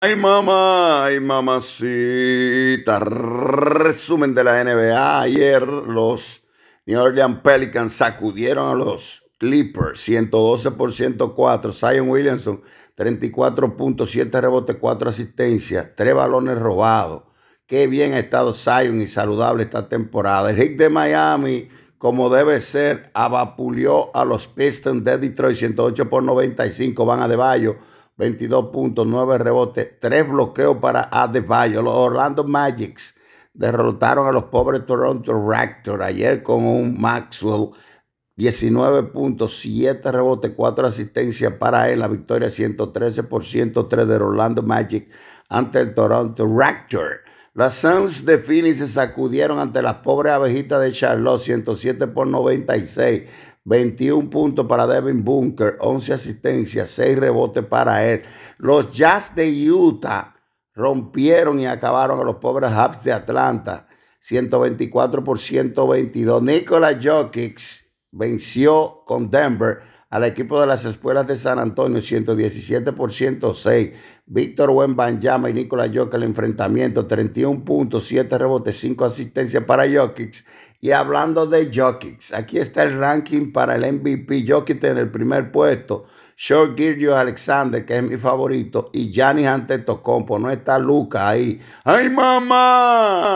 Ay mamá, ay mamacita. Resumen de la NBA. Ayer los New Orleans Pelicans sacudieron a los Clippers 112 por 104. Zion Williamson 34.7 rebotes, 4 asistencias, 3 balones robados. Qué bien ha estado Zion y saludable esta temporada. El Hit de Miami, como debe ser, abapulió a los Pistons de Detroit 108 por 95. Van a de Bayo. 22.9 puntos, rebotes, 3 bloqueos para Adebayo. Los Orlando Magics derrotaron a los pobres Toronto Raptors ayer con un Maxwell. 19.7 rebote, rebotes, 4 asistencias para él. La victoria 113 por 103 de Orlando Magic ante el Toronto Raptors. Las Suns de Phoenix se sacudieron ante las pobres abejitas de Charlotte, 107 por 96. 21 puntos para Devin Bunker, 11 asistencias, 6 rebotes para él. Los Jazz de Utah rompieron y acabaron a los pobres Hubs de Atlanta, 124 por 122. Nikola Jokic venció con Denver al equipo de las escuelas de San Antonio 117 por 106. Víctor Wembanyama y Nicolás Jokic el enfrentamiento 31 puntos, 7 rebotes, 5 asistencias para Jokic. Y hablando de Jokic, aquí está el ranking para el MVP. Jokic en el primer puesto. Short Gilgio Alexander, que es mi favorito, y Giannis Antetokounmpo. No está Luca ahí. ¡Ay, mamá!